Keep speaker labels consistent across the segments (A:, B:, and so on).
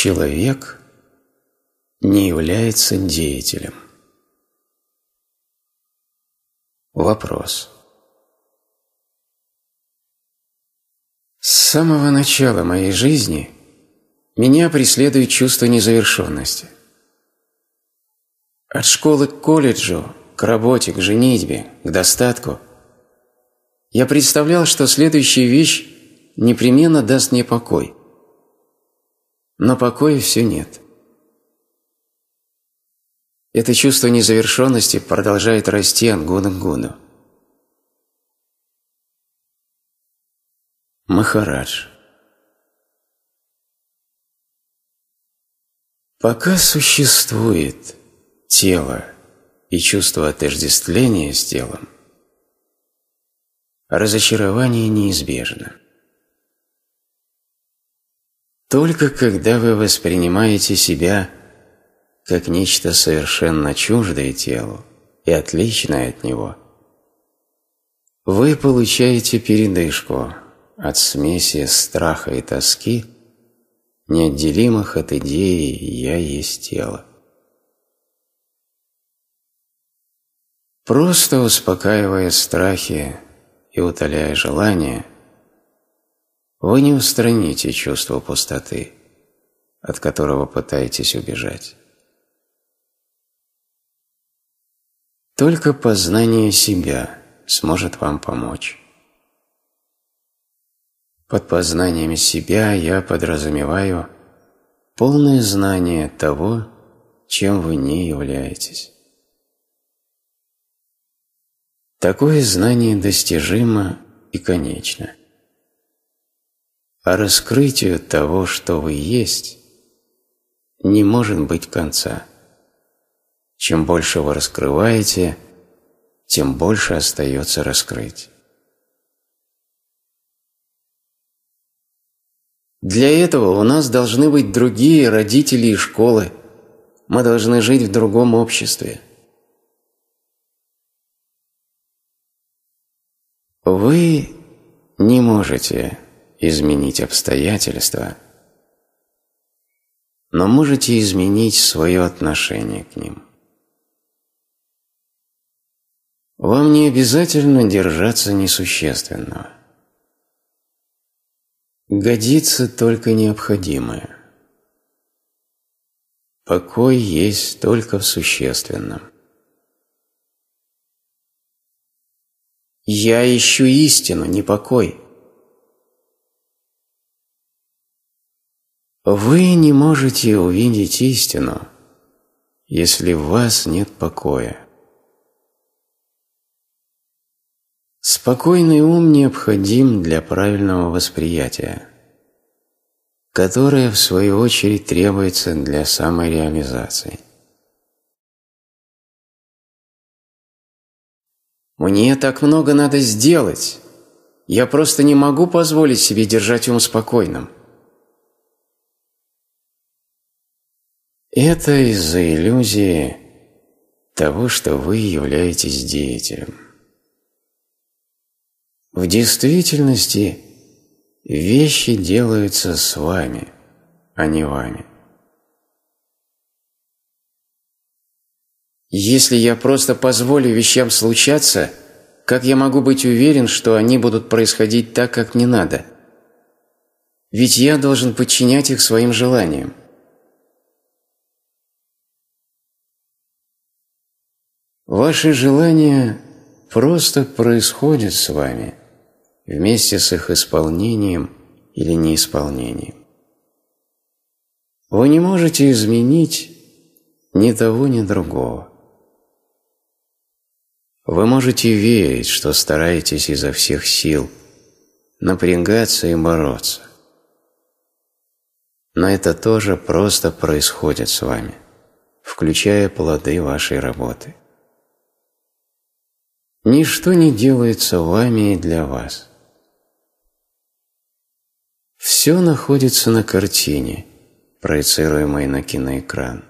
A: Человек не является деятелем. Вопрос. С самого начала моей жизни меня преследует чувство незавершенности. От школы к колледжу, к работе, к женитьбе, к достатку я представлял, что следующая вещь непременно даст мне покой – но покоя все нет. Это чувство незавершенности продолжает расти ангуна года к году. Махарадж Пока существует тело и чувство отождествления с телом, разочарование неизбежно. Только когда вы воспринимаете себя как нечто совершенно чуждое телу и отличное от него, вы получаете передышку от смеси страха и тоски, неотделимых от идеи «я есть тело». Просто успокаивая страхи и утоляя желания – вы не устраните чувство пустоты, от которого пытаетесь убежать. Только познание себя сможет вам помочь. Под познанием себя я подразумеваю полное знание того, чем вы не являетесь. Такое знание достижимо и конечно а раскрытию того, что вы есть, не может быть конца. Чем больше вы раскрываете, тем больше остается раскрыть. Для этого у нас должны быть другие родители и школы. Мы должны жить в другом обществе. Вы не можете изменить обстоятельства, но можете изменить свое отношение к ним. Вам не обязательно держаться несущественного. Годится только необходимое. Покой есть только в существенном. Я ищу истину, не покой. Вы не можете увидеть истину, если в вас нет покоя. Спокойный ум необходим для правильного восприятия, которое, в свою очередь, требуется для самореализации. «Мне так много надо сделать! Я просто не могу позволить себе держать ум спокойным!» Это из-за иллюзии того, что вы являетесь деятелем. В действительности вещи делаются с вами, а не вами. Если я просто позволю вещам случаться, как я могу быть уверен, что они будут происходить так, как не надо? Ведь я должен подчинять их своим желаниям. Ваши желания просто происходят с вами вместе с их исполнением или неисполнением. Вы не можете изменить ни того, ни другого. Вы можете верить, что стараетесь изо всех сил, напрягаться и бороться. Но это тоже просто происходит с вами, включая плоды вашей работы. Ничто не делается вами и для вас. Все находится на картине, проецируемой на киноэкран.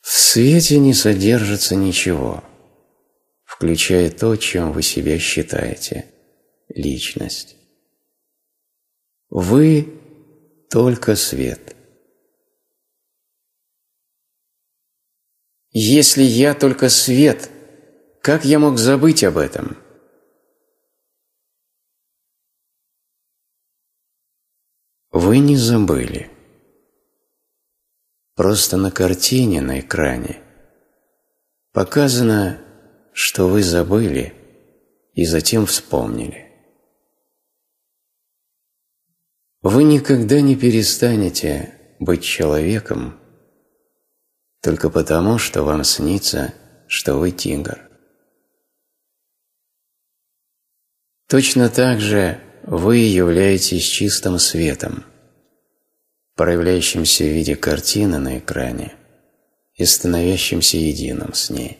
A: В свете не содержится ничего, включая то, чем вы себя считаете – личность. Вы – только свет. Если я только свет – как я мог забыть об этом? Вы не забыли. Просто на картине на экране показано, что вы забыли и затем вспомнили. Вы никогда не перестанете быть человеком только потому, что вам снится, что вы тигр. Точно так же вы являетесь чистым светом, проявляющимся в виде картины на экране и становящимся единым с ней.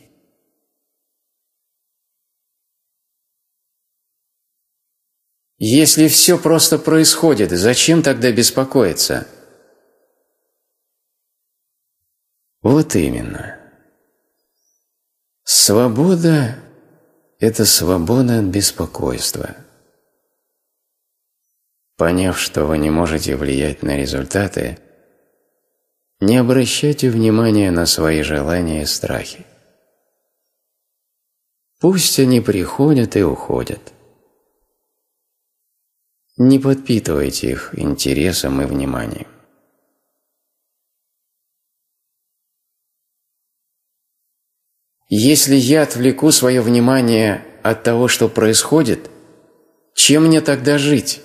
A: Если все просто происходит, зачем тогда беспокоиться? Вот именно. Свобода это свобода от беспокойства. Поняв, что вы не можете влиять на результаты, не обращайте внимания на свои желания и страхи. Пусть они приходят и уходят. Не подпитывайте их интересом и вниманием. Если я отвлеку свое внимание от того, что происходит, чем мне тогда жить?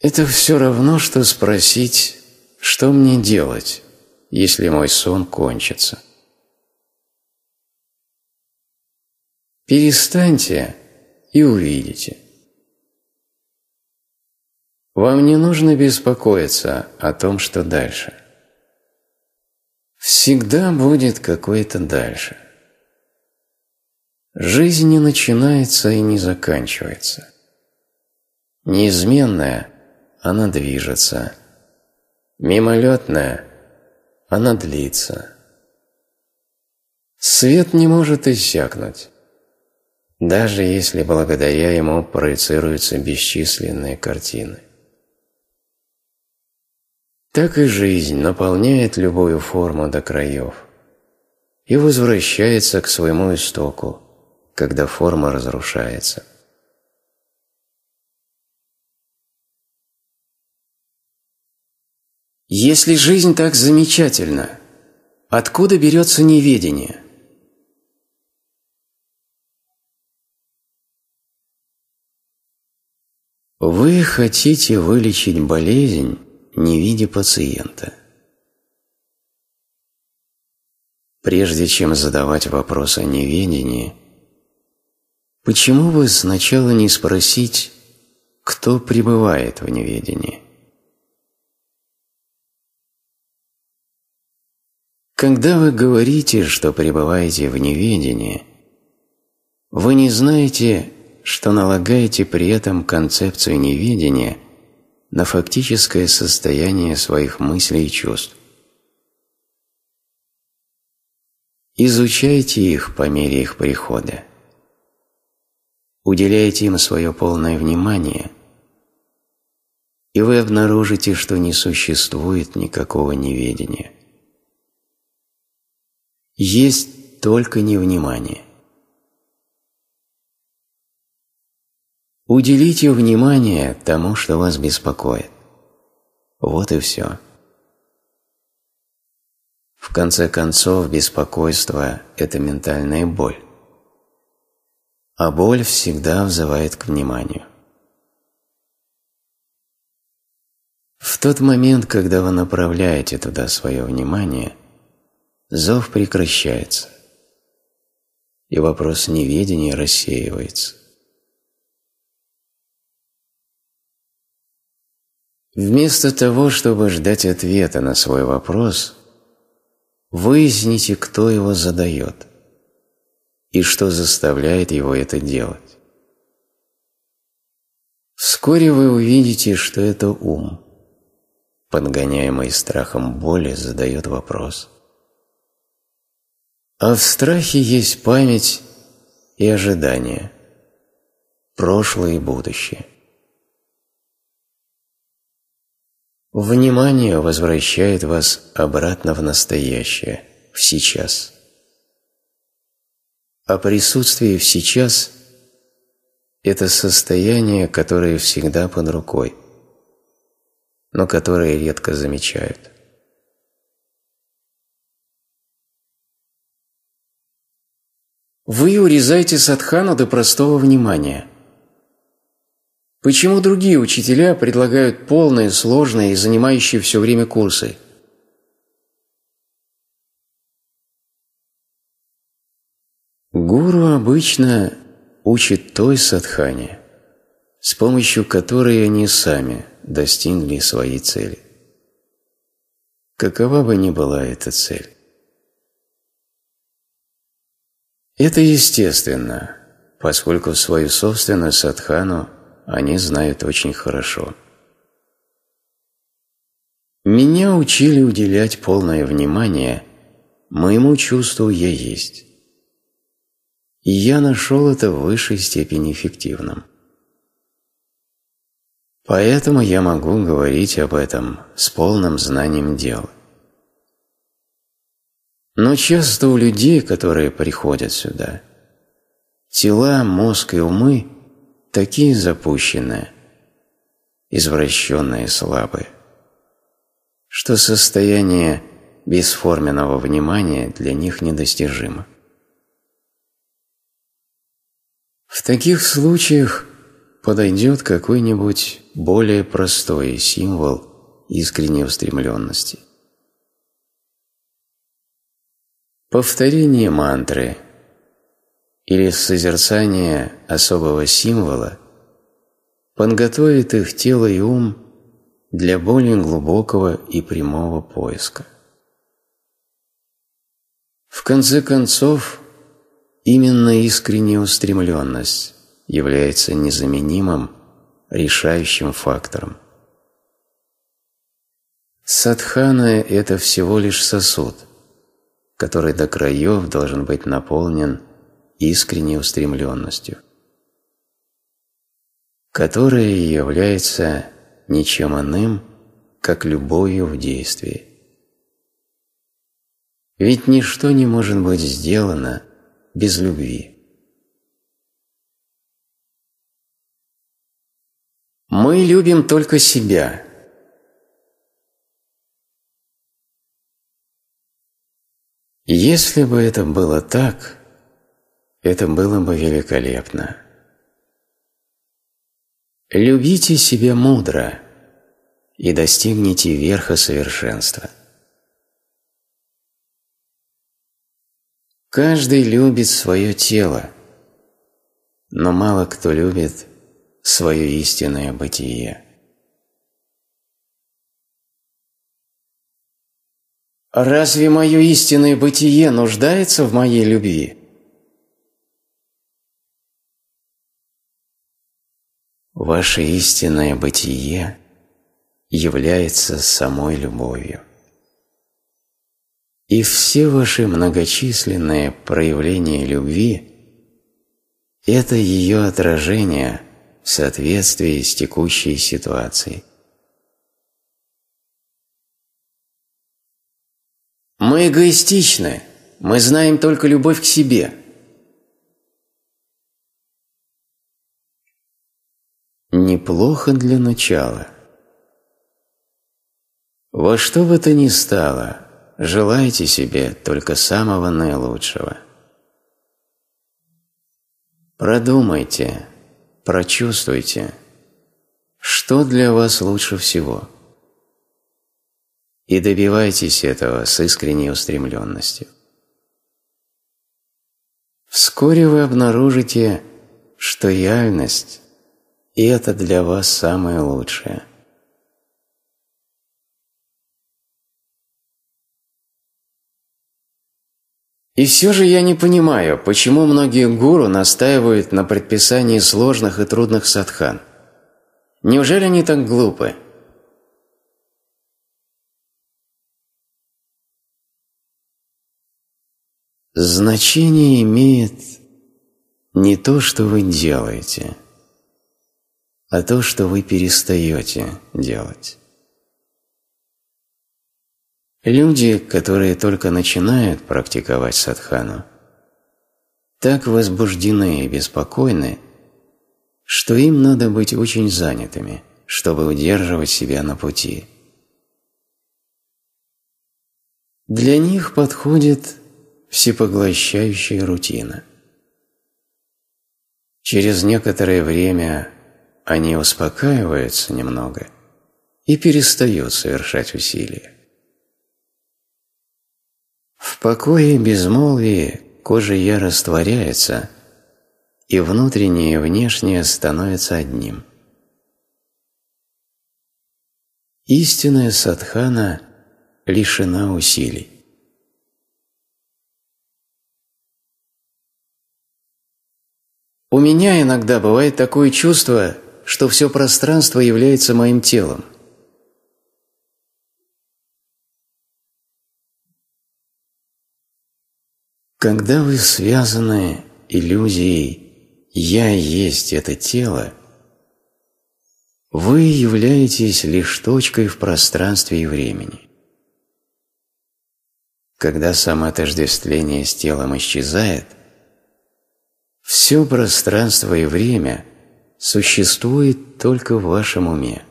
A: Это все равно, что спросить, что мне делать, если мой сон кончится. Перестаньте и увидите. Вам не нужно беспокоиться о том, что дальше. Всегда будет какой-то дальше. Жизнь не начинается и не заканчивается. Неизменная – она движется. Мимолетная – она длится. Свет не может иссякнуть, даже если благодаря ему проецируются бесчисленные картины. Так и жизнь наполняет любую форму до краев и возвращается к своему истоку, когда форма разрушается. Если жизнь так замечательна, откуда берется неведение? Вы хотите вылечить болезнь, не видя пациента. Прежде чем задавать вопрос о неведении, почему бы сначала не спросить, кто пребывает в неведении? Когда вы говорите, что пребываете в неведении, вы не знаете, что налагаете при этом концепцию неведения – на фактическое состояние своих мыслей и чувств. Изучайте их по мере их прихода. Уделяйте им свое полное внимание, и вы обнаружите, что не существует никакого неведения. Есть только невнимание. Уделите внимание тому, что вас беспокоит. Вот и все. В конце концов, беспокойство – это ментальная боль. А боль всегда взывает к вниманию. В тот момент, когда вы направляете туда свое внимание, зов прекращается, и вопрос неведения рассеивается. Вместо того, чтобы ждать ответа на свой вопрос, выясните, кто его задает и что заставляет его это делать. Вскоре вы увидите, что это ум, подгоняемый страхом боли, задает вопрос. А в страхе есть память и ожидание, прошлое и будущее. Внимание возвращает вас обратно в настоящее, в сейчас. А присутствие в сейчас – это состояние, которое всегда под рукой, но которое редко замечают. Вы урезаете садхану до простого внимания – Почему другие учителя предлагают полные, сложные и занимающие все время курсы? Гуру обычно учит той садхане, с помощью которой они сами достигли своей цели. Какова бы ни была эта цель. Это естественно, поскольку в свою собственную садхану они знают очень хорошо. Меня учили уделять полное внимание моему чувству «я есть». И я нашел это в высшей степени эффективным. Поэтому я могу говорить об этом с полным знанием дел. Но часто у людей, которые приходят сюда, тела, мозг и умы – такие запущенные, извращенные слабые, что состояние бесформенного внимания для них недостижимо. В таких случаях подойдет какой-нибудь более простой символ искренней устремленности. Повторение мантры – или созерцание особого символа подготовит их тело и ум для более глубокого и прямого поиска. В конце концов, именно искренняя устремленность является незаменимым, решающим фактором. Садхана – это всего лишь сосуд, который до краев должен быть наполнен искренней устремленностью, которая является ничем иным, как любовью в действии. Ведь ничто не может быть сделано без любви. Мы любим только себя. Если бы это было так, это было бы великолепно. Любите себя мудро и достигните верха совершенства. Каждый любит свое тело, но мало кто любит свое истинное бытие. Разве мое истинное бытие нуждается в моей любви? ваше истинное бытие является самой любовью. И все ваши многочисленные проявления любви – это ее отражение в соответствии с текущей ситуацией. Мы эгоистичны, мы знаем только любовь к себе – Неплохо для начала. Во что бы то ни стало, желайте себе только самого наилучшего. Продумайте, прочувствуйте, что для вас лучше всего. И добивайтесь этого с искренней устремленностью. Вскоре вы обнаружите, что реальность и это для вас самое лучшее. И все же я не понимаю, почему многие гуру настаивают на предписании сложных и трудных садхан. Неужели они так глупы? Значение имеет не то, что вы делаете – а то, что вы перестаете делать. Люди, которые только начинают практиковать садхану, так возбуждены и беспокойны, что им надо быть очень занятыми, чтобы удерживать себя на пути. Для них подходит всепоглощающая рутина. Через некоторое время они а успокаиваются немного и перестают совершать усилия. В покое и безмолвии кожа я растворяется, и внутреннее и внешнее становится одним. Истинная садхана лишена усилий. У меня иногда бывает такое чувство, что все пространство является моим телом. Когда вы связаны иллюзией «я есть это тело», вы являетесь лишь точкой в пространстве и времени. Когда самоотождествление с телом исчезает, все пространство и время – существует только в вашем уме,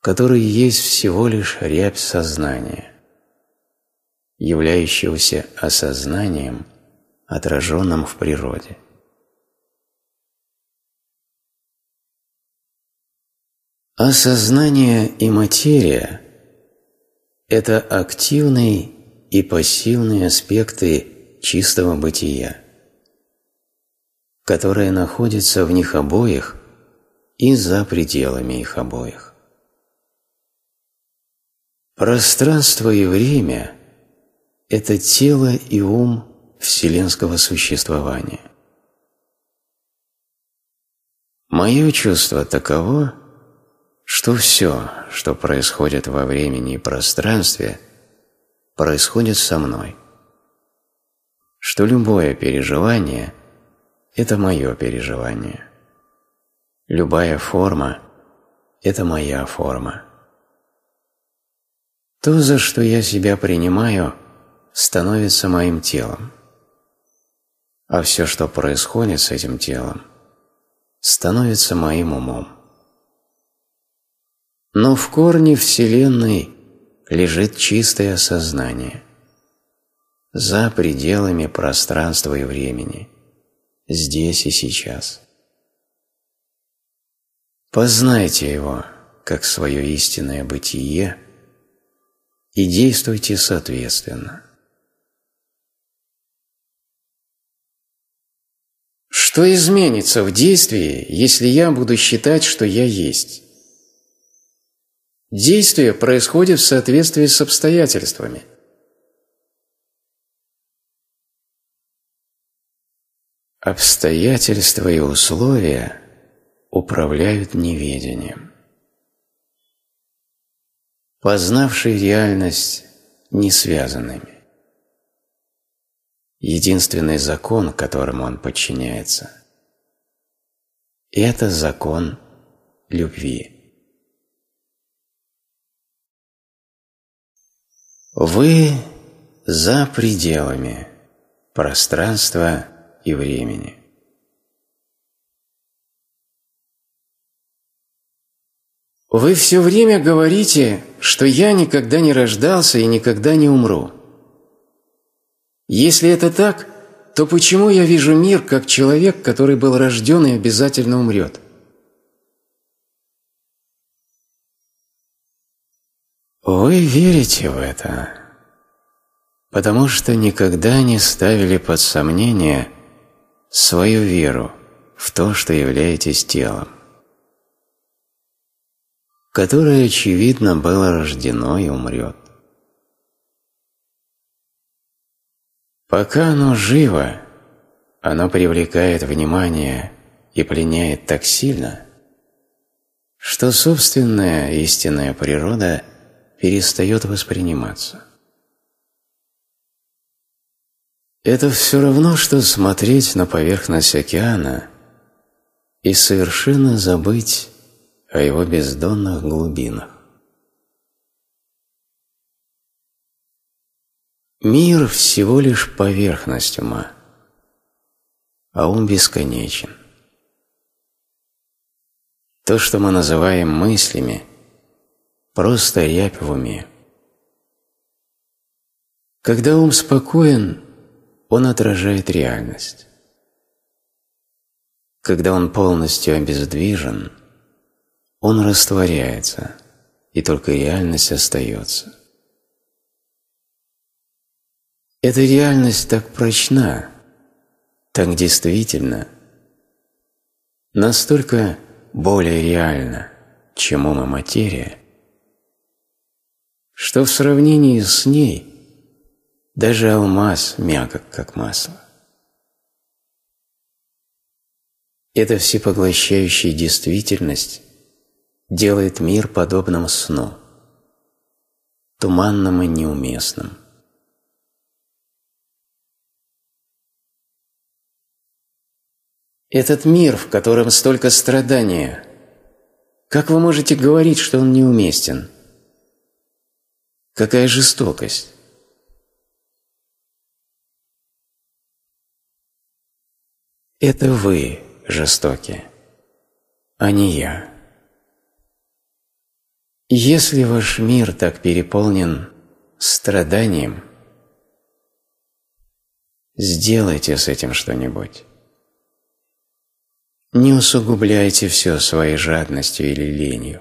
A: который есть всего лишь рябь сознания, являющегося осознанием, отраженным в природе. Осознание и материя – это активные и пассивные аспекты чистого бытия которое находится в них обоих и за пределами их обоих. Пространство и время – это тело и ум вселенского существования. Мое чувство таково, что все, что происходит во времени и пространстве, происходит со мной, что любое переживание – это мое переживание. Любая форма – это моя форма. То, за что я себя принимаю, становится моим телом. А все, что происходит с этим телом, становится моим умом. Но в корне Вселенной лежит чистое сознание, за пределами пространства и времени – здесь и сейчас. Познайте его, как свое истинное бытие, и действуйте соответственно. Что изменится в действии, если я буду считать, что я есть? Действие происходит в соответствии с обстоятельствами – Обстоятельства и условия управляют неведением. Познавший реальность несвязанными. Единственный закон, которому он подчиняется, это закон любви. Вы за пределами пространства и времени. Вы все время говорите, что я никогда не рождался и никогда не умру. Если это так, то почему я вижу мир как человек, который был рожден и обязательно умрет? Вы верите в это, потому что никогда не ставили под сомнение – свою веру в то, что являетесь телом, которое, очевидно, было рождено и умрет. Пока оно живо, оно привлекает внимание и пленяет так сильно, что собственная истинная природа перестает восприниматься. Это все равно, что смотреть на поверхность океана и совершенно забыть о его бездонных глубинах. Мир всего лишь поверхность ума, а ум бесконечен. То, что мы называем мыслями, просто рябь в уме. Когда ум спокоен, он отражает реальность. Когда он полностью обездвижен, он растворяется, и только реальность остается. Эта реальность так прочна, так действительно, настолько более реальна, чем ума материя, что в сравнении с ней – даже алмаз мягок, как масло. Эта всепоглощающая действительность делает мир подобным сну, туманным и неуместным. Этот мир, в котором столько страдания, как вы можете говорить, что он неуместен? Какая жестокость! Это вы жестоки, а не я. Если ваш мир так переполнен страданием, сделайте с этим что-нибудь. Не усугубляйте все своей жадностью или ленью.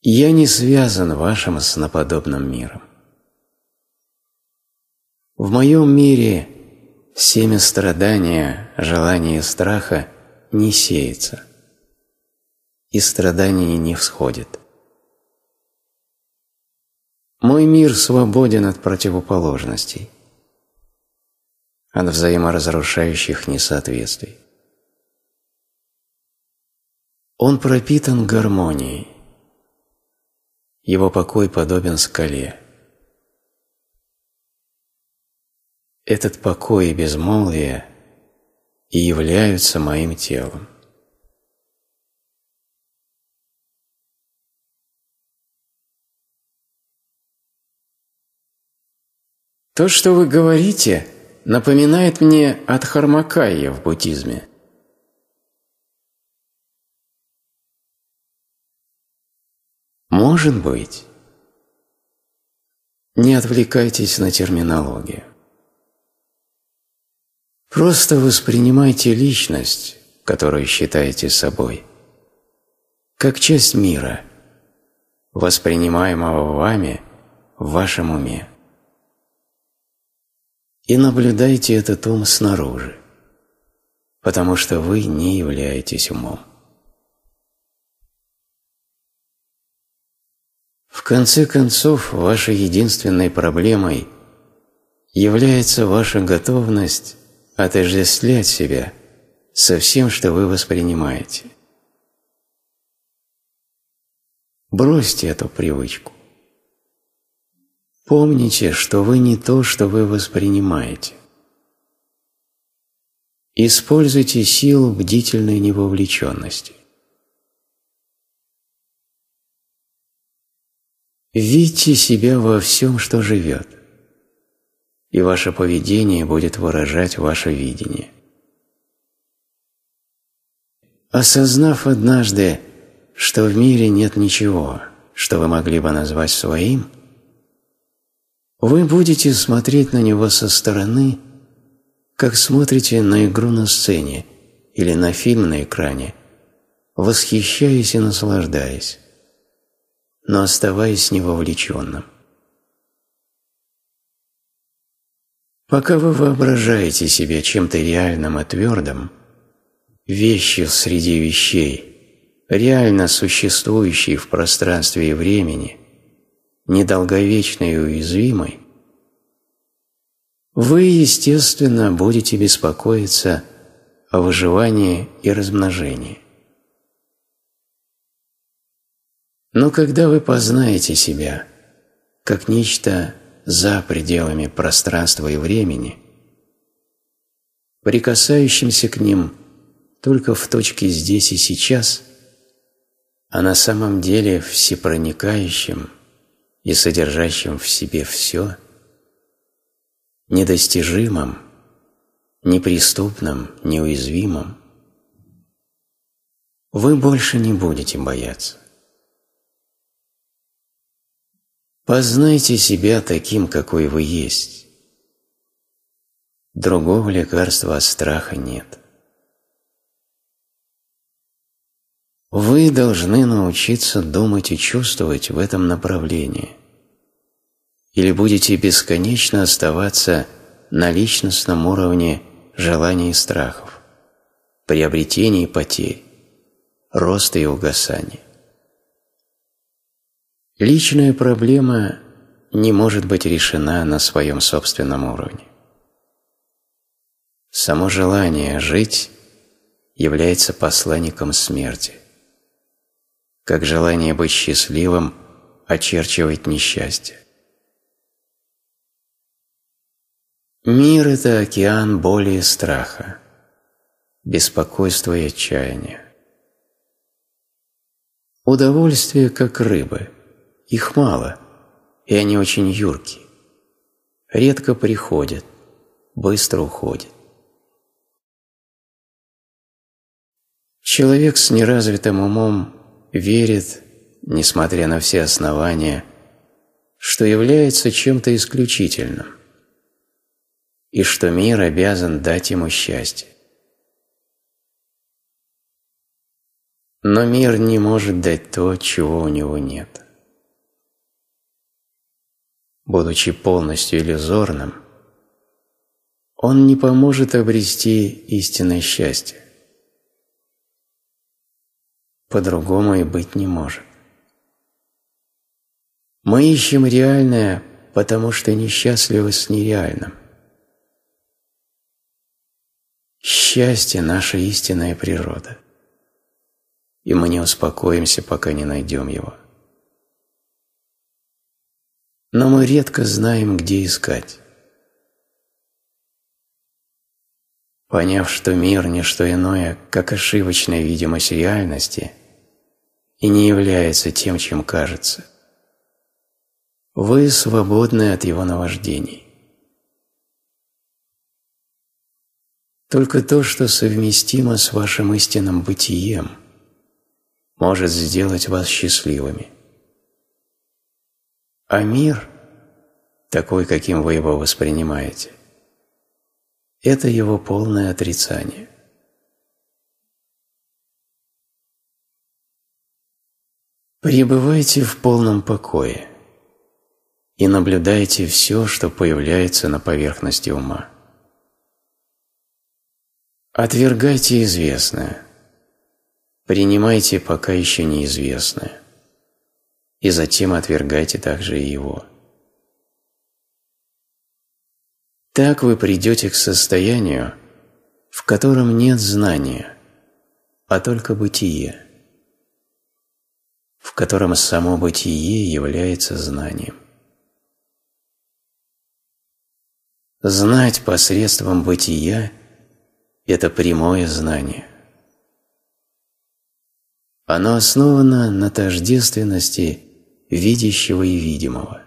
A: Я не связан вашим с наподобным миром. В моем мире семя страдания, желания и страха не сеется, и страдание не всходит. Мой мир свободен от противоположностей, от взаиморазрушающих несоответствий. Он пропитан гармонией. Его покой подобен скале. этот покой и безмолвие и являются моим телом. То, что вы говорите, напоминает мне Адхармакайя в буддизме. Может быть. Не отвлекайтесь на терминологию. Просто воспринимайте личность, которую считаете собой, как часть мира, воспринимаемого вами в вашем уме. И наблюдайте этот ум снаружи, потому что вы не являетесь умом. В конце концов, вашей единственной проблемой является ваша готовность отождествлять а себя со всем, что вы воспринимаете. Бросьте эту привычку. Помните, что вы не то, что вы воспринимаете. Используйте силу бдительной невовлеченности. Видьте себя во всем, что живет и ваше поведение будет выражать ваше видение. Осознав однажды, что в мире нет ничего, что вы могли бы назвать своим, вы будете смотреть на него со стороны, как смотрите на игру на сцене или на фильм на экране, восхищаясь и наслаждаясь, но оставаясь невовлеченным. Пока вы воображаете себя чем-то реальным и твердым, вещью среди вещей, реально существующей в пространстве и времени, недолговечной и уязвимой, вы, естественно, будете беспокоиться о выживании и размножении. Но когда вы познаете себя как нечто за пределами пространства и времени, прикасающимся к ним только в точке здесь и сейчас, а на самом деле всепроникающим и содержащим в себе все, недостижимым, неприступным, неуязвимым, вы больше не будете бояться. Познайте себя таким, какой вы есть. Другого лекарства от страха нет. Вы должны научиться думать и чувствовать в этом направлении, или будете бесконечно оставаться на личностном уровне желаний и страхов, приобретений и потерь, роста и угасания. Личная проблема не может быть решена на своем собственном уровне. Само желание жить является посланником смерти. Как желание быть счастливым очерчивает несчастье. Мир – это океан боли и страха, беспокойства и отчаяния. Удовольствие, как рыбы – их мало, и они очень юрки. Редко приходят, быстро уходят. Человек с неразвитым умом верит, несмотря на все основания, что является чем-то исключительным и что мир обязан дать ему счастье. Но мир не может дать то, чего у него нет будучи полностью иллюзорным, он не поможет обрести истинное счастье. По-другому и быть не может. Мы ищем реальное, потому что несчастливы с нереальным. Счастье – наша истинная природа, и мы не успокоимся, пока не найдем его но мы редко знаем, где искать. Поняв, что мир – не что иное, как ошибочная видимость реальности, и не является тем, чем кажется, вы свободны от его наваждений. Только то, что совместимо с вашим истинным бытием, может сделать вас счастливыми – а мир, такой, каким вы его воспринимаете, это его полное отрицание. Пребывайте в полном покое и наблюдайте все, что появляется на поверхности ума. Отвергайте известное, принимайте пока еще неизвестное – и затем отвергайте также и его. Так вы придете к состоянию, в котором нет знания, а только бытие, в котором само бытие является знанием. Знать посредством бытия – это прямое знание. Оно основано на тождественности видящего и видимого.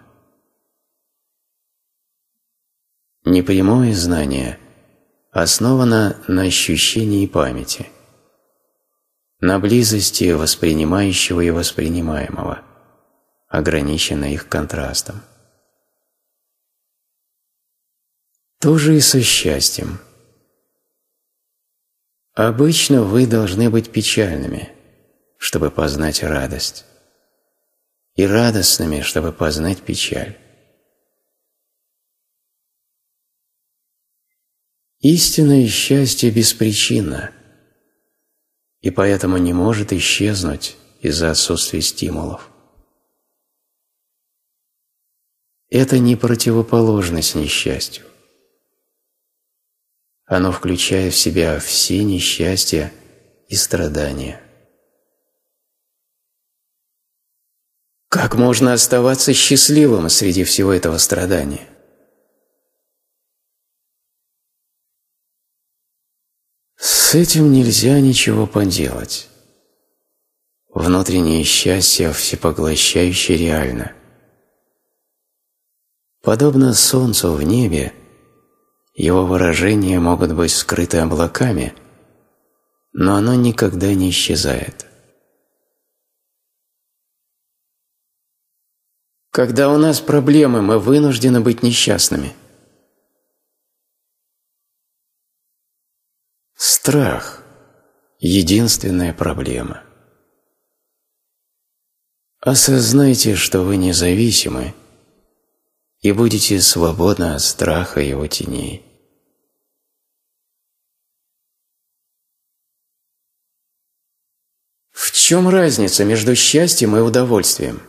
A: Непрямое знание основано на ощущении памяти, на близости воспринимающего и воспринимаемого, ограничено их контрастом. То же и со счастьем. Обычно вы должны быть печальными, чтобы познать радость и радостными, чтобы познать печаль. Истинное счастье беспричинно, и поэтому не может исчезнуть из-за отсутствия стимулов. Это не противоположность несчастью. Оно включает в себя все несчастья и страдания. Как можно оставаться счастливым среди всего этого страдания? С этим нельзя ничего поделать. Внутреннее счастье всепоглощающе реально. Подобно солнцу в небе, его выражения могут быть скрыты облаками, но оно никогда не исчезает. Когда у нас проблемы, мы вынуждены быть несчастными. Страх – единственная проблема. Осознайте, что вы независимы и будете свободны от страха и его теней. В чем разница между счастьем и удовольствием?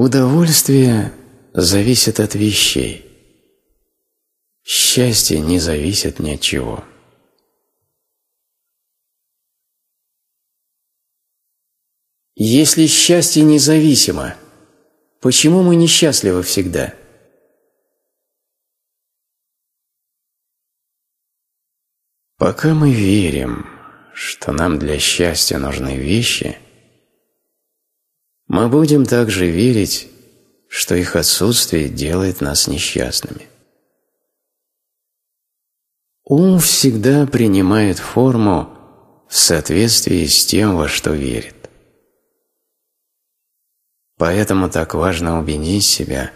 A: Удовольствие зависит от вещей. Счастье не зависит ни от чего. Если счастье независимо, почему мы несчастливы всегда? Пока мы верим, что нам для счастья нужны вещи – мы будем также верить, что их отсутствие делает нас несчастными. Ум всегда принимает форму в соответствии с тем, во что верит. Поэтому так важно убедить себя,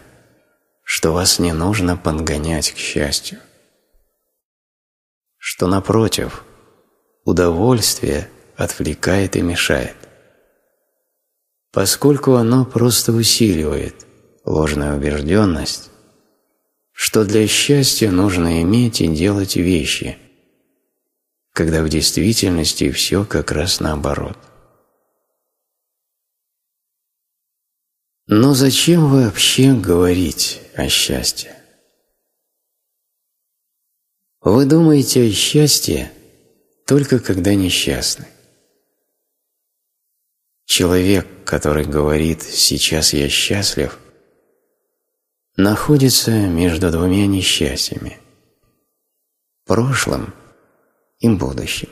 A: что вас не нужно подгонять к счастью. Что, напротив, удовольствие отвлекает и мешает поскольку оно просто усиливает ложную убежденность, что для счастья нужно иметь и делать вещи, когда в действительности все как раз наоборот. Но зачем вообще говорить о счастье? Вы думаете о счастье только когда несчастны. Человек, который говорит «сейчас я счастлив», находится между двумя несчастьями – прошлым и будущим.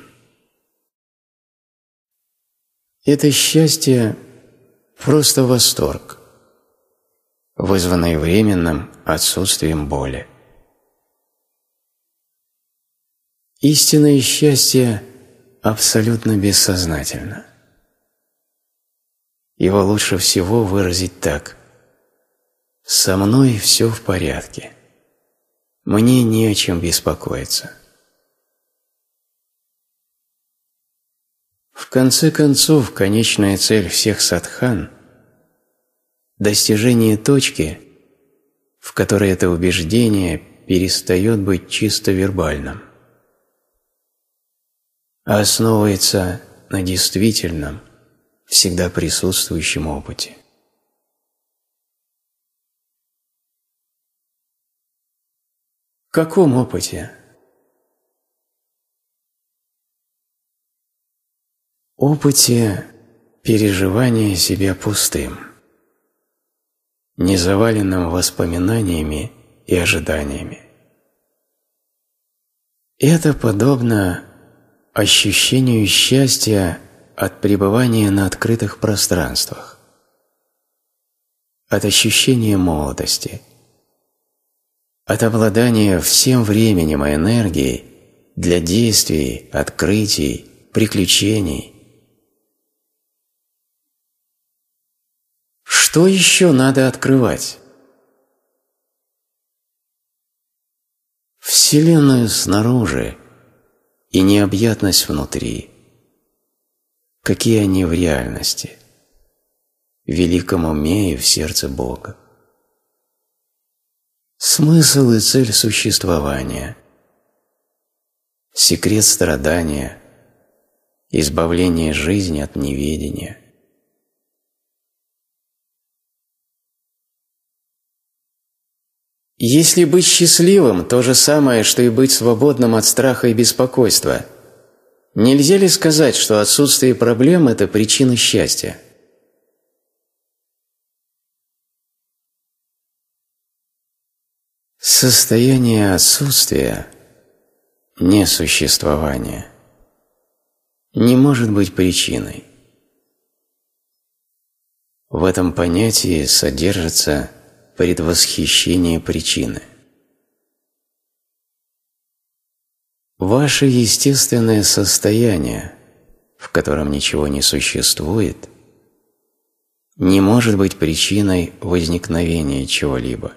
A: Это счастье – просто восторг, вызванный временным отсутствием боли. Истинное счастье абсолютно бессознательно его лучше всего выразить так. «Со мной все в порядке. Мне не о чем беспокоиться». В конце концов, конечная цель всех садхан – достижение точки, в которой это убеждение перестает быть чисто вербальным, а основывается на действительном – всегда присутствующем опыте. В каком опыте? Опыте переживания себя пустым, незаваленным воспоминаниями и ожиданиями. Это подобно ощущению счастья от пребывания на открытых пространствах, от ощущения молодости, от обладания всем временем и энергией для действий, открытий, приключений. Что еще надо открывать? Вселенную снаружи и необъятность внутри – какие они в реальности, в великом уме и в сердце Бога. Смысл и цель существования, секрет страдания, избавление жизни от неведения – Если быть счастливым – то же самое, что и быть свободным от страха и беспокойства – Нельзя ли сказать, что отсутствие проблем – это причина счастья? Состояние отсутствия, несуществования, не может быть причиной. В этом понятии содержится предвосхищение причины – Ваше естественное состояние, в котором ничего не существует, не может быть причиной возникновения чего-либо.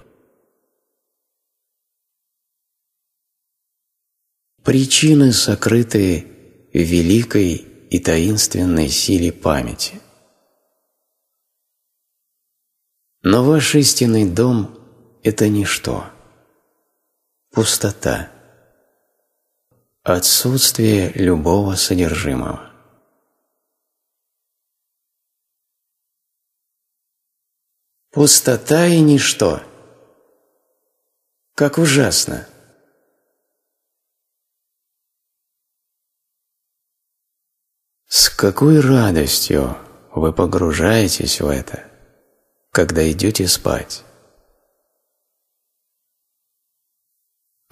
A: Причины сокрыты в великой и таинственной силе памяти. Но ваш истинный дом – это ничто, пустота – Отсутствие любого содержимого. Пустота и ничто. Как ужасно. С какой радостью вы погружаетесь в это, когда идете спать?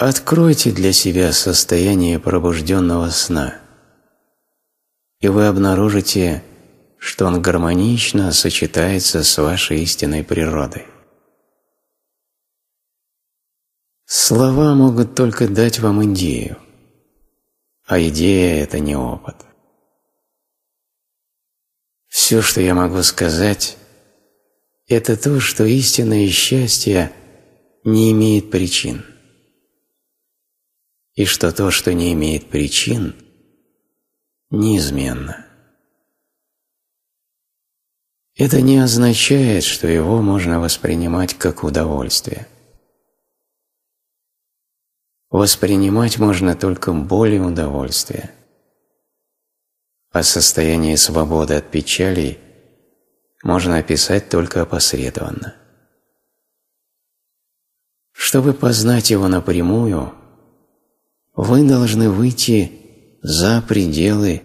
A: Откройте для себя состояние пробужденного сна, и вы обнаружите, что он гармонично сочетается с вашей истинной природой. Слова могут только дать вам идею, а идея – это не опыт. Все, что я могу сказать, это то, что истинное счастье не имеет причин – и что то, что не имеет причин, неизменно. Это не означает, что его можно воспринимать как удовольствие. Воспринимать можно только боль и удовольствие. А состояние свободы от печалей можно описать только опосредованно. Чтобы познать его напрямую – вы должны выйти за пределы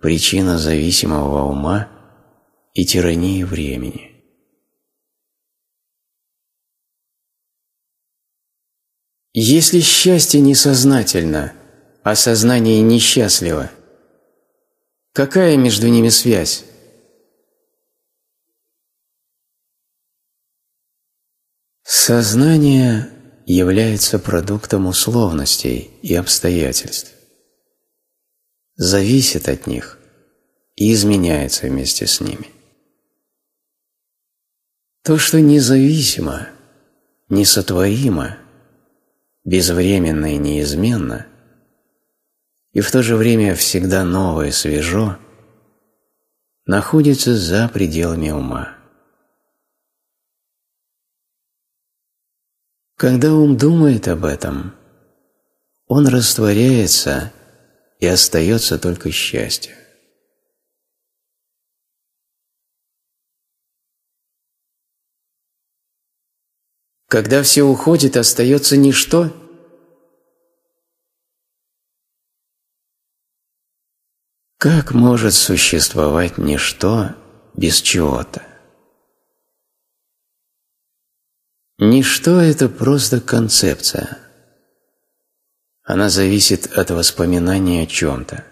A: причина зависимого ума и тирании времени. Если счастье несознательно, а сознание несчастливо, какая между ними связь? Сознание является продуктом условностей и обстоятельств. Зависит от них и изменяется вместе с ними. То, что независимо, несотворимо, безвременно и неизменно, и в то же время всегда новое и свежо, находится за пределами ума. Когда ум думает об этом, он растворяется и остается только счастье. Когда все уходит, остается ничто? Как может существовать ничто без чего-то? Ничто – это просто концепция. Она зависит от воспоминания о чем-то.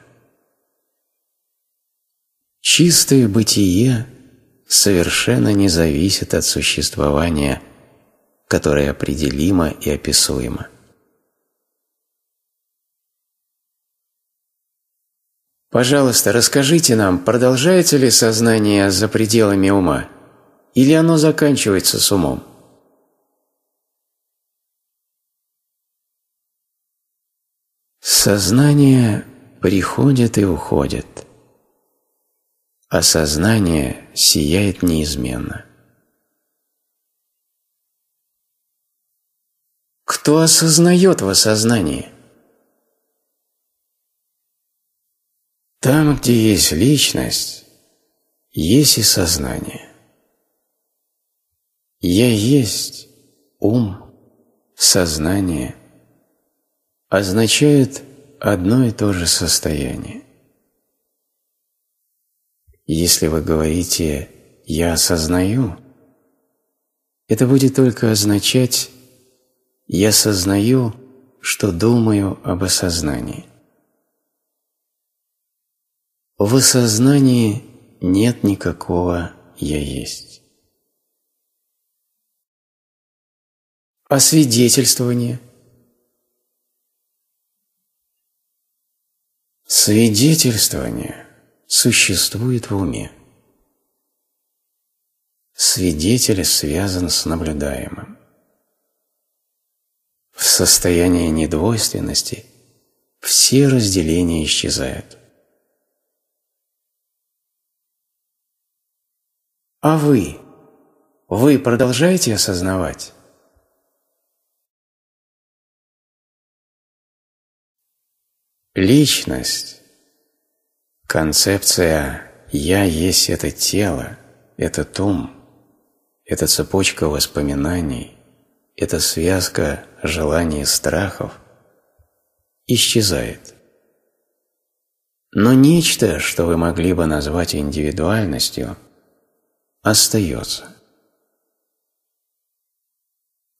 A: Чистое бытие совершенно не зависит от существования, которое определимо и описуемо. Пожалуйста, расскажите нам, продолжается ли сознание за пределами ума, или оно заканчивается с умом? Сознание приходит и уходит, а сознание сияет неизменно. Кто осознает в осознании? Там, где есть личность, есть и сознание. Я есть ум, сознание – означает одно и то же состояние. Если вы говорите «я осознаю», это будет только означать «я сознаю, что думаю об осознании». В осознании нет никакого «я есть». А свидетельствование – Свидетельствование существует в уме. Свидетель связан с наблюдаемым. В состоянии недвойственности все разделения исчезают. А вы? Вы продолжаете осознавать? Личность – концепция «я есть это тело», это ум, эта цепочка воспоминаний, эта связка желаний и страхов исчезает. Но нечто, что вы могли бы назвать индивидуальностью, остается.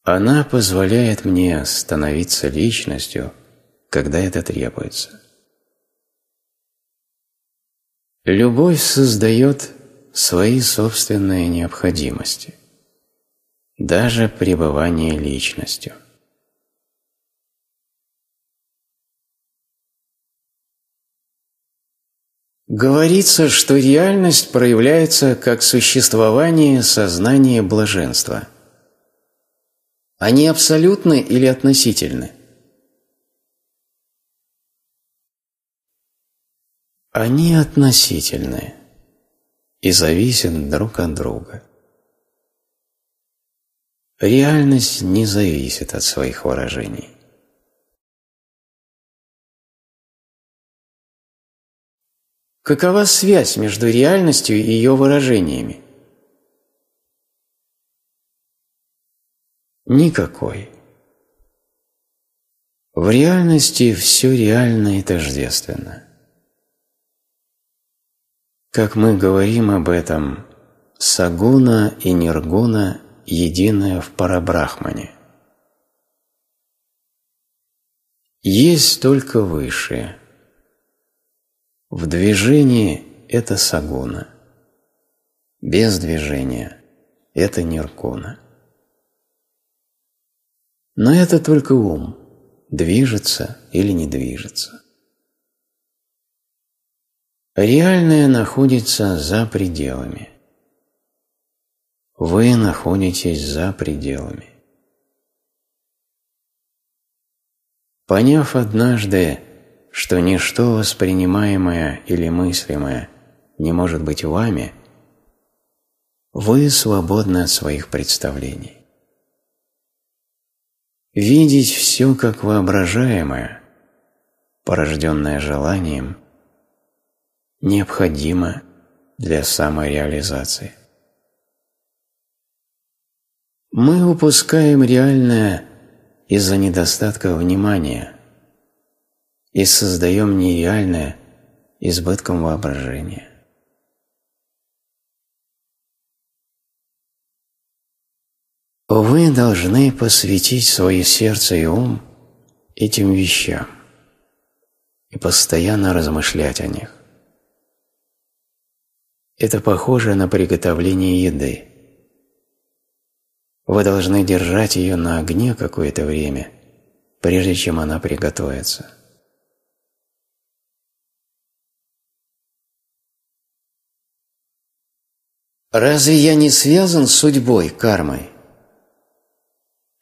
A: Она позволяет мне становиться личностью – когда это требуется. Любовь создает свои собственные необходимости, даже пребывание личностью. Говорится, что реальность проявляется как существование сознания блаженства. Они абсолютны или относительны – Они относительны и зависят друг от друга. Реальность не зависит от своих выражений. Какова связь между реальностью и ее выражениями? Никакой. В реальности все реально и тождественно. Как мы говорим об этом, сагуна и ниргуна единое в парабрахмане. Есть только высшее. В движении это сагуна. Без движения это ниргуна. Но это только ум, движется или не движется. Реальное находится за пределами. Вы находитесь за пределами. Поняв однажды, что ничто воспринимаемое или мыслимое не может быть вами, вы свободны от своих представлений. Видеть все как воображаемое, порожденное желанием, необходимо для самореализации. Мы упускаем реальное из-за недостатка внимания и создаем нереальное избытком воображения. Вы должны посвятить свое сердце и ум этим вещам и постоянно размышлять о них. Это похоже на приготовление еды. Вы должны держать ее на огне какое-то время, прежде чем она приготовится. Разве я не связан с судьбой, кармой?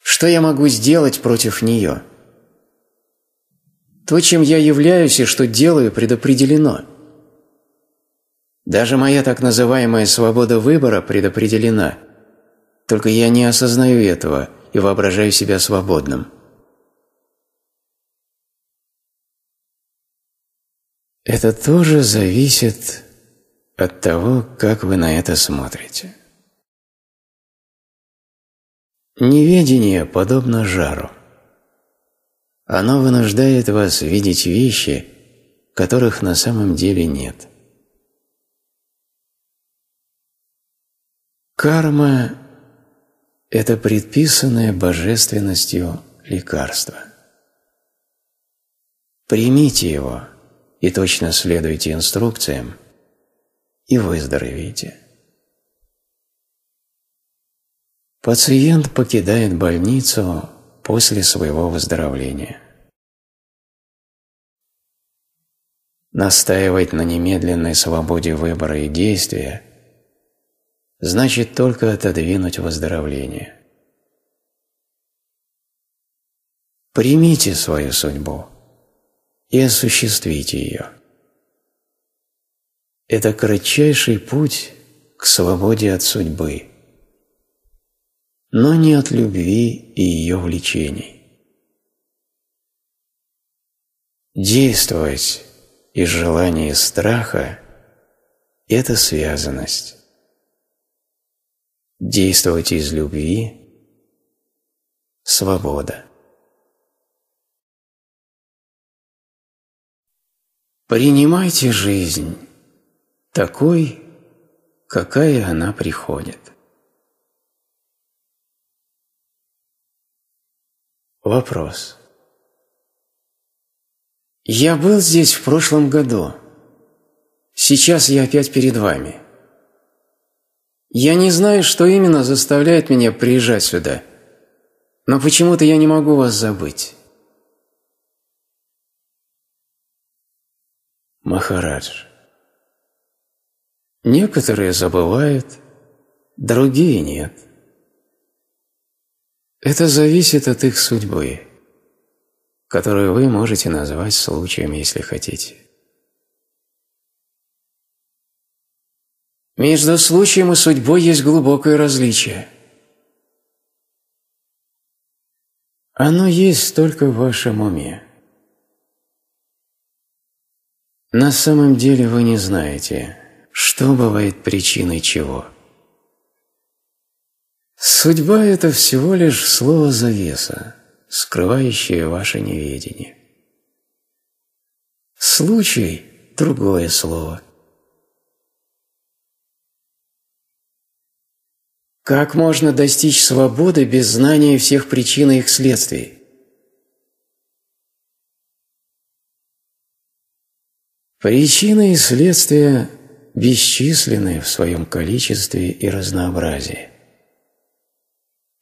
A: Что я могу сделать против нее? То, чем я являюсь и что делаю, предопределено – даже моя так называемая свобода выбора предопределена. Только я не осознаю этого и воображаю себя свободным. Это тоже зависит от того, как вы на это смотрите. Неведение подобно жару. Оно вынуждает вас видеть вещи, которых на самом деле нет – Карма – это предписанное божественностью лекарство. Примите его и точно следуйте инструкциям, и выздоровите. Пациент покидает больницу после своего выздоровления. Настаивать на немедленной свободе выбора и действия – значит только отодвинуть выздоровление. Примите свою судьбу и осуществите ее. Это кратчайший путь к свободе от судьбы, но не от любви и ее влечений. Действовать из желания и страха – это связанность действовать из любви, свобода. Принимайте жизнь такой, какая она приходит. Вопрос. Я был здесь в прошлом году. Сейчас я опять перед вами. Я не знаю, что именно заставляет меня приезжать сюда, но почему-то я не могу вас забыть. Махарадж. Некоторые забывают, другие нет. Это зависит от их судьбы, которую вы можете назвать случаем, если хотите. Между случаем и судьбой есть глубокое различие. Оно есть только в вашем уме. На самом деле вы не знаете, что бывает причиной чего. Судьба – это всего лишь слово завеса, скрывающее ваше неведение. Случай – другое слово, Как можно достичь свободы без знания всех причин и их следствий? Причины и следствия бесчисленны в своем количестве и разнообразии.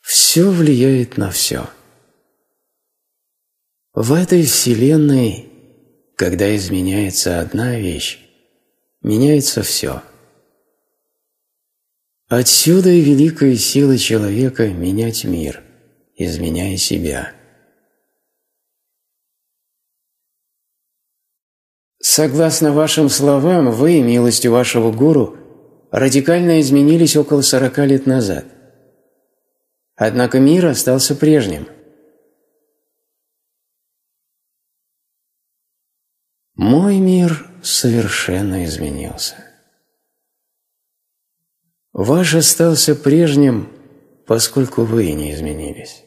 A: Все влияет на все. В этой Вселенной, когда изменяется одна вещь, меняется все – Отсюда и великая сила человека менять мир, изменяя себя. Согласно вашим словам, вы, милостью вашего гуру, радикально изменились около 40 лет назад. Однако мир остался прежним. Мой мир совершенно изменился. Ваш остался прежним, поскольку вы не изменились.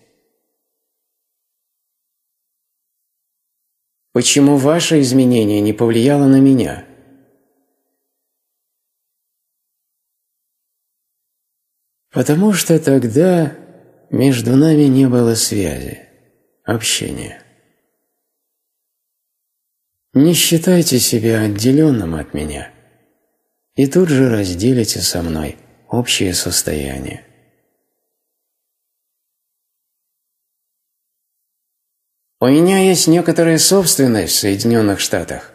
A: Почему ваше изменение не повлияло на меня? Потому что тогда между нами не было связи, общения. Не считайте себя отделенным от меня и тут же разделите со мной – Общее состояние. У меня есть некоторая собственность в Соединенных Штатах,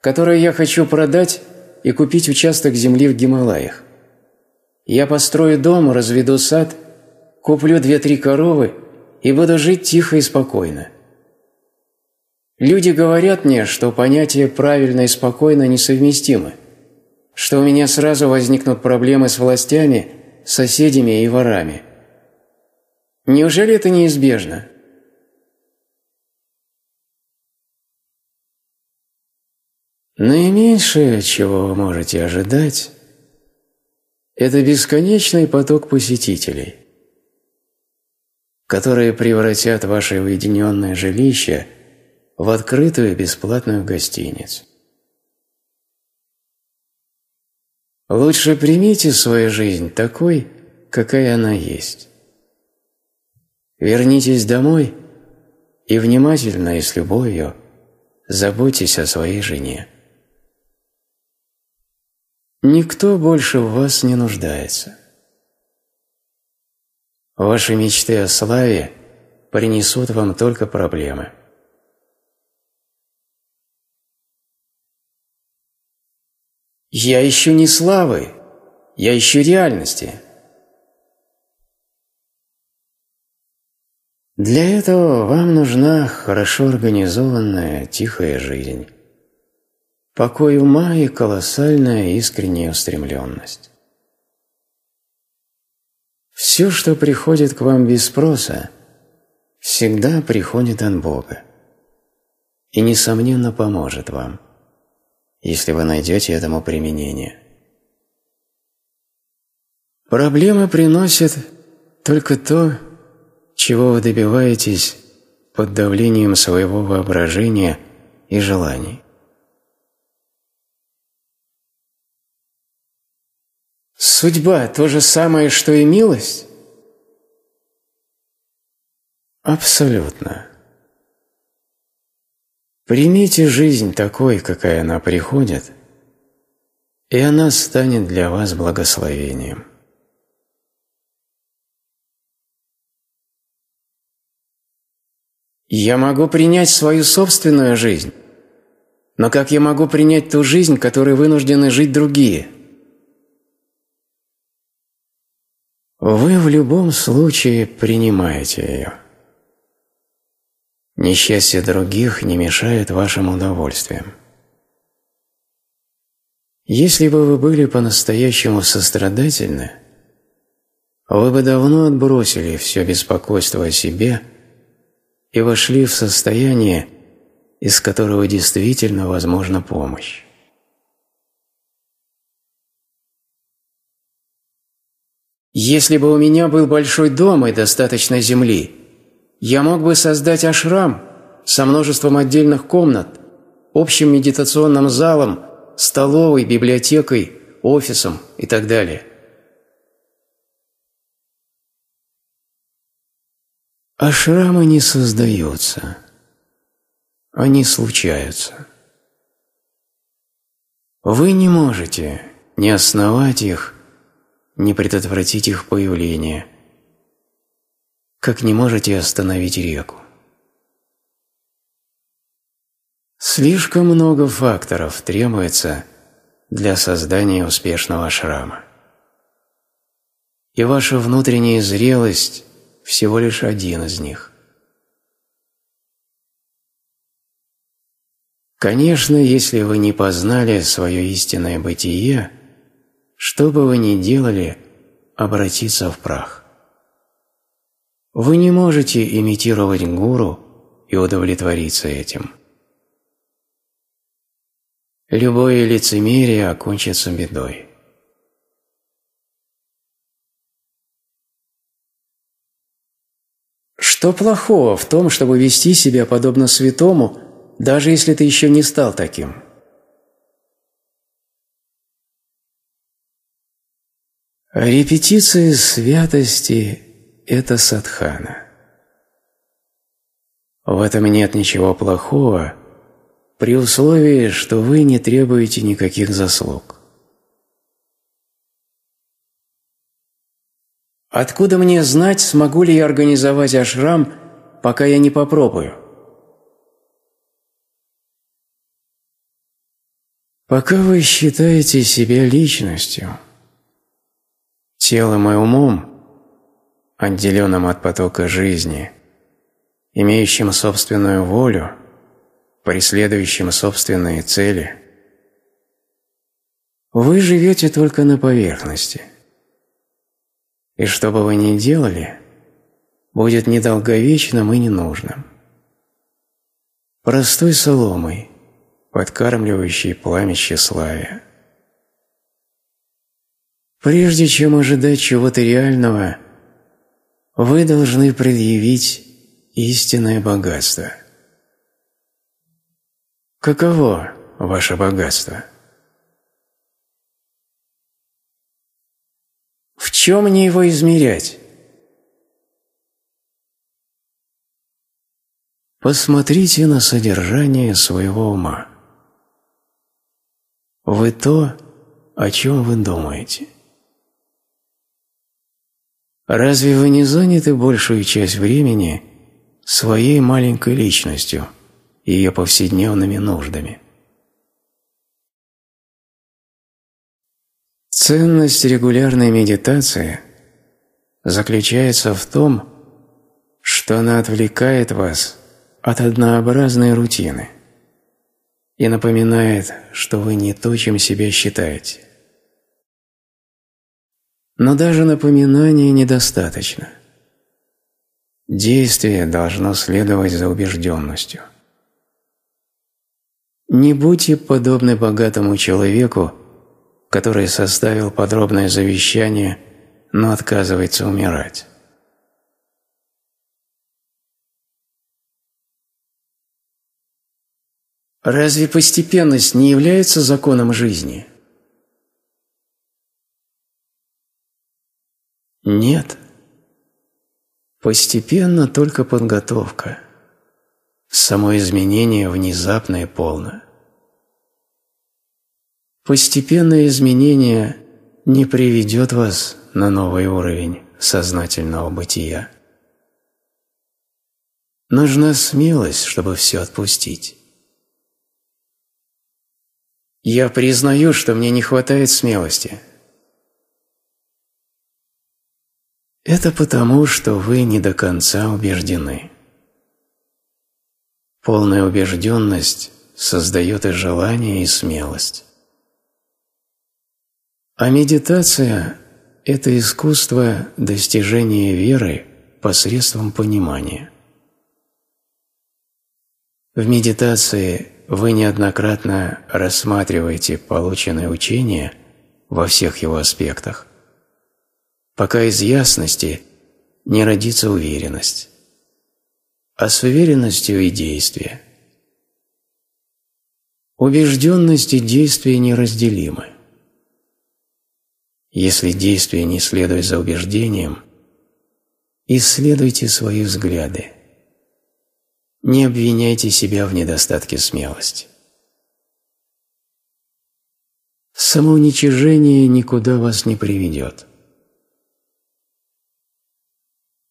A: которую я хочу продать и купить участок земли в Гималаях. Я построю дом, разведу сад, куплю две-три коровы и буду жить тихо и спокойно. Люди говорят мне, что понятия «правильно» и «спокойно» несовместимы – что у меня сразу возникнут проблемы с властями, соседями и ворами. Неужели это неизбежно? Наименьшее, чего вы можете ожидать, это бесконечный поток посетителей, которые превратят ваше уединенное жилище в открытую бесплатную гостиницу. Лучше примите свою жизнь такой, какая она есть. Вернитесь домой и внимательно и с любовью заботьтесь о своей жене. Никто больше в вас не нуждается. Ваши мечты о славе принесут вам только проблемы – Я ищу не славы, я ищу реальности. Для этого вам нужна хорошо организованная тихая жизнь, покой ума и колоссальная искренняя устремленность. Все, что приходит к вам без спроса, всегда приходит от Бога и, несомненно, поможет вам – если вы найдете этому применение. Проблемы приносят только то, чего вы добиваетесь под давлением своего воображения и желаний. Судьба – то же самое, что и милость? Абсолютно. Примите жизнь такой, какая она приходит, и она станет для вас благословением. Я могу принять свою собственную жизнь, но как я могу принять ту жизнь, которой вынуждены жить другие? Вы в любом случае принимаете ее. Несчастье других не мешает вашим удовольствиям. Если бы вы были по-настоящему сострадательны, вы бы давно отбросили все беспокойство о себе и вошли в состояние, из которого действительно возможна помощь. Если бы у меня был большой дом и достаточно земли, я мог бы создать ашрам со множеством отдельных комнат, общим медитационным залом, столовой, библиотекой, офисом и так далее. Ашрамы не создаются. Они случаются. Вы не можете не основать их, не предотвратить их появление – как не можете остановить реку. Слишком много факторов требуется для создания успешного шрама. И ваша внутренняя зрелость всего лишь один из них. Конечно, если вы не познали свое истинное бытие, что бы вы ни делали, обратиться в прах – вы не можете имитировать гуру и удовлетвориться этим. Любое лицемерие окончится бедой. Что плохого в том, чтобы вести себя подобно святому, даже если ты еще не стал таким? Репетиции святости это садхана. В этом нет ничего плохого, при условии, что вы не требуете никаких заслуг. Откуда мне знать, смогу ли я организовать ашрам, пока я не попробую? Пока вы считаете себя личностью, телом и умом, отделенным от потока жизни, имеющим собственную волю, преследующим собственные цели. Вы живете только на поверхности. И что бы вы ни делали, будет недолговечным и ненужным. Простой соломой, подкармливающей пламя тщеславия. Прежде чем ожидать чего-то реального – вы должны предъявить истинное богатство. Каково ваше богатство? В чем мне его измерять? Посмотрите на содержание своего ума. Вы то, о чем вы думаете. Разве вы не заняты большую часть времени своей маленькой личностью, ее повседневными нуждами? Ценность регулярной медитации заключается в том, что она отвлекает вас от однообразной рутины и напоминает, что вы не то, чем себя считаете. Но даже напоминания недостаточно. Действие должно следовать за убежденностью. Не будьте подобны богатому человеку, который составил подробное завещание, но отказывается умирать. Разве постепенность не является законом жизни? Нет. Постепенно только подготовка. Само изменение внезапно и полно. Постепенное изменение не приведет вас на новый уровень сознательного бытия. Нужна смелость, чтобы все отпустить. Я признаю, что мне не хватает смелости – Это потому, что вы не до конца убеждены. Полная убежденность создает и желание, и смелость. А медитация – это искусство достижения веры посредством понимания. В медитации вы неоднократно рассматриваете полученное учение во всех его аспектах пока из ясности не родится уверенность. А с уверенностью и действия. Убежденность и действие неразделимы. Если действие не следует за убеждением, исследуйте свои взгляды. Не обвиняйте себя в недостатке смелости. Самоуничижение никуда вас не приведет.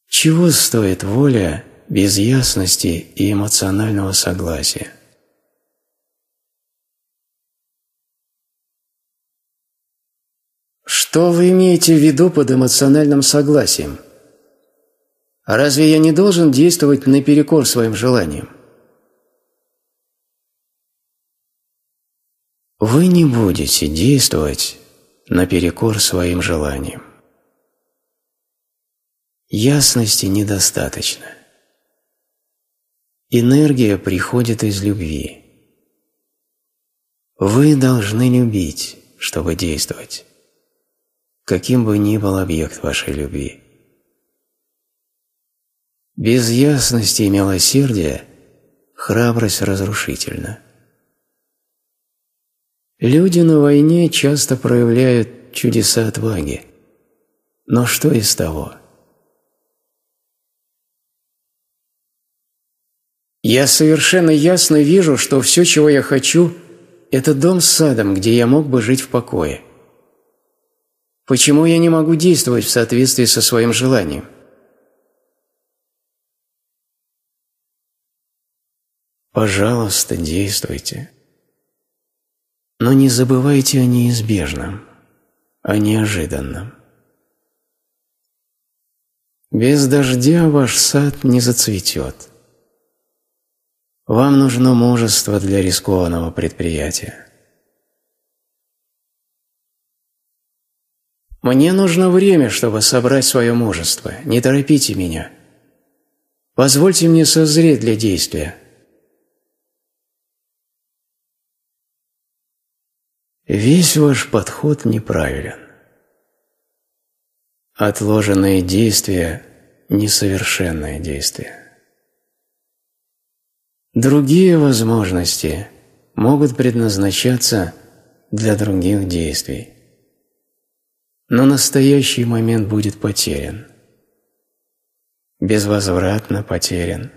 A: Чего стоит воля без ясности и эмоционального согласия? Что вы имеете в виду под эмоциональным согласием? Разве я не должен действовать наперекор своим желаниям? Вы не будете действовать наперекор своим желаниям. Ясности недостаточно. Энергия приходит из любви. Вы должны любить, чтобы действовать, каким бы ни был объект вашей любви. Без ясности и милосердия храбрость разрушительна. Люди на войне часто проявляют чудеса отваги. Но что из того? – Я совершенно ясно вижу, что все, чего я хочу, это дом с садом, где я мог бы жить в покое. Почему я не могу действовать в соответствии со своим желанием? Пожалуйста, действуйте. Но не забывайте о неизбежном, о неожиданном. Без дождя ваш сад не зацветет. Вам нужно мужество для рискованного предприятия. Мне нужно время, чтобы собрать свое мужество. Не торопите меня. Позвольте мне созреть для действия. Весь ваш подход неправилен. Отложенные действия – несовершенные действия. Другие возможности могут предназначаться для других действий. Но настоящий момент будет потерян. Безвозвратно потерян.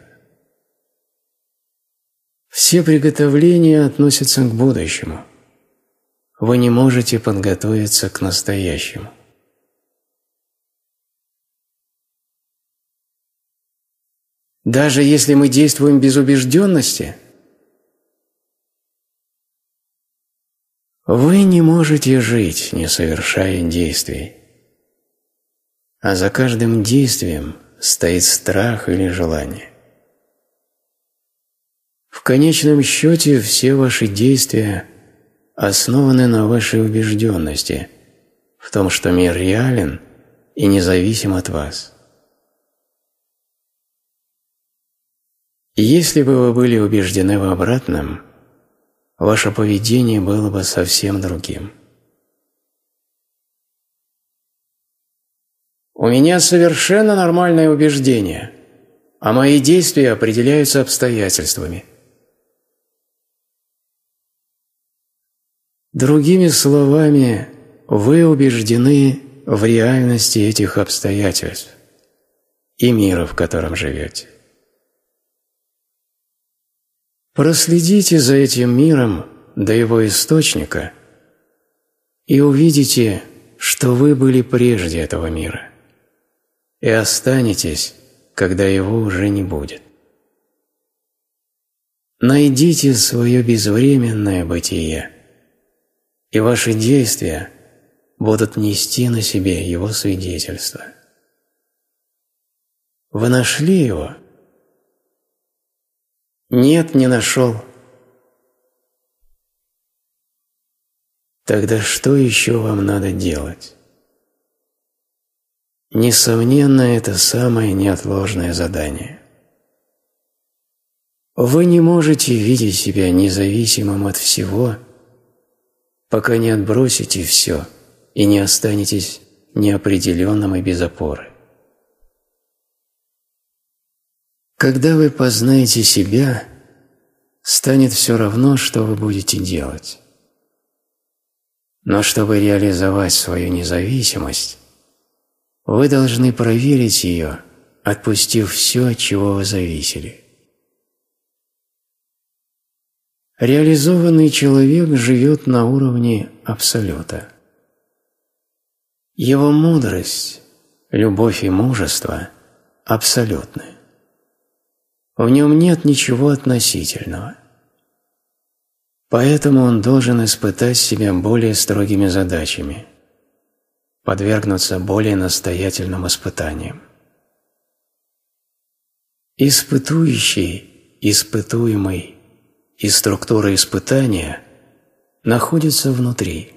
A: Все приготовления относятся к будущему. Вы не можете подготовиться к настоящему. Даже если мы действуем без убежденности, вы не можете жить, не совершая действий. А за каждым действием стоит страх или желание. В конечном счете все ваши действия основаны на вашей убежденности в том, что мир реален и независим от вас. если бы вы были убеждены в обратном, ваше поведение было бы совсем другим. У меня совершенно нормальное убеждение, а мои действия определяются обстоятельствами. Другими словами, вы убеждены в реальности этих обстоятельств и мира, в котором живете. Проследите за этим миром до его источника и увидите, что вы были прежде этого мира, и останетесь, когда его уже не будет. Найдите свое безвременное бытие, и ваши действия будут нести на себе его свидетельство. Вы нашли его – нет, не нашел. Тогда что еще вам надо делать? Несомненно, это самое неотложное задание. Вы не можете видеть себя независимым от всего, пока не отбросите все и не останетесь неопределенным и без опоры. Когда вы познаете себя, станет все равно, что вы будете делать. Но чтобы реализовать свою независимость, вы должны проверить ее, отпустив все, чего вы зависели. Реализованный человек живет на уровне Абсолюта. Его мудрость, любовь и мужество абсолютны. В нем нет ничего относительного. Поэтому он должен испытать себя более строгими задачами, подвергнуться более настоятельным испытаниям. Испытующий, испытуемый и структура испытания находятся внутри.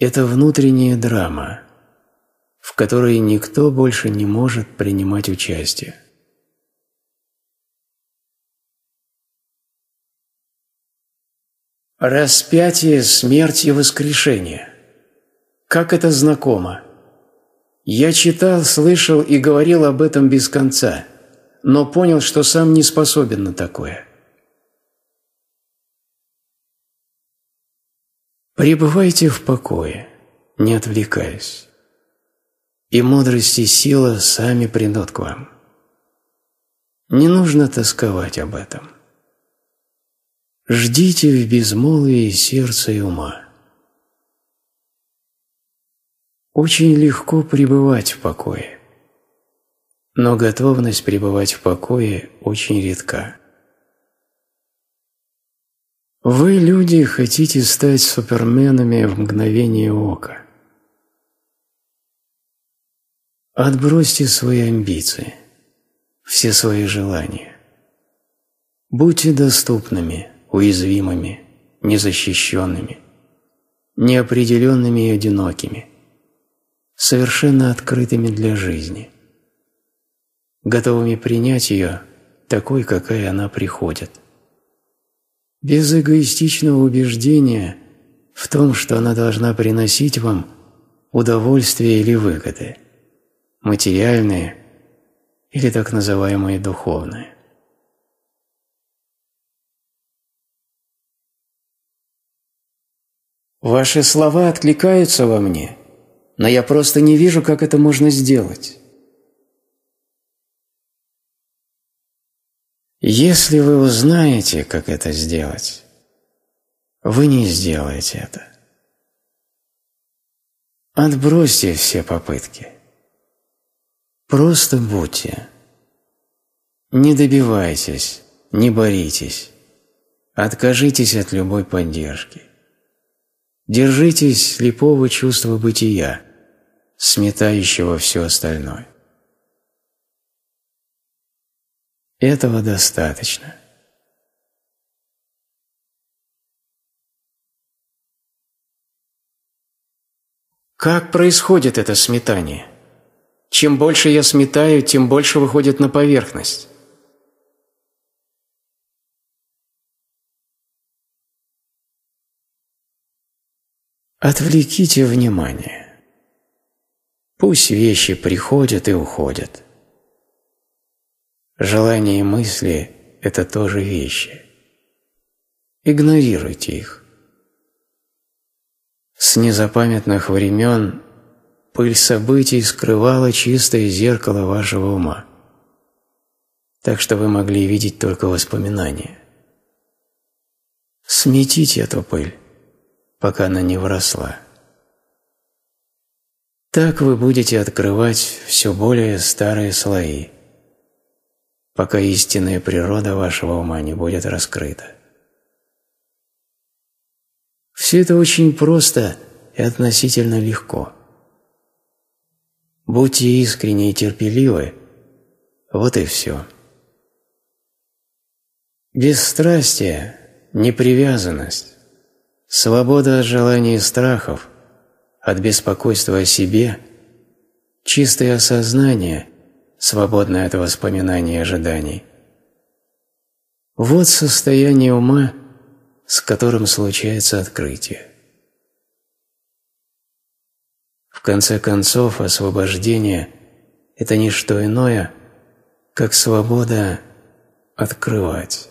A: Это внутренняя драма, в которой никто больше не может принимать участие. Распятие, смерть и воскрешение. Как это знакомо. Я читал, слышал и говорил об этом без конца, но понял, что сам не способен на такое. Пребывайте в покое, не отвлекаясь, и мудрость и сила сами придут к вам. Не нужно тосковать об этом. Ждите в безмолвии сердца и ума. Очень легко пребывать в покое, но готовность пребывать в покое очень редка. Вы, люди, хотите стать суперменами в мгновение ока. Отбросьте свои амбиции, все свои желания. Будьте доступными – уязвимыми, незащищенными, неопределенными и одинокими, совершенно открытыми для жизни, готовыми принять ее такой, какая она приходит, без эгоистичного убеждения в том, что она должна приносить вам удовольствие или выгоды, материальные или так называемые духовные. Ваши слова откликаются во мне, но я просто не вижу, как это можно сделать. Если вы узнаете, как это сделать, вы не сделаете это. Отбросьте все попытки. Просто будьте. Не добивайтесь, не боритесь. Откажитесь от любой поддержки. Держитесь слепого чувства бытия, сметающего все остальное. Этого достаточно. Как происходит это сметание? Чем больше я сметаю, тем больше выходит на поверхность. Отвлеките внимание. Пусть вещи приходят и уходят. Желания и мысли – это тоже вещи. Игнорируйте их. С незапамятных времен пыль событий скрывала чистое зеркало вашего ума, так что вы могли видеть только воспоминания. Сметите эту пыль пока она не выросла. Так вы будете открывать все более старые слои, пока истинная природа вашего ума не будет раскрыта. Все это очень просто и относительно легко. Будьте искренне и терпеливы, вот и все. Бесстрастие, непривязанность, свобода от желаний и страхов, от беспокойства о себе, чистое осознание, свободное от воспоминаний и ожиданий. Вот состояние ума, с которым случается открытие. В конце концов, освобождение – это не что иное, как свобода открывать.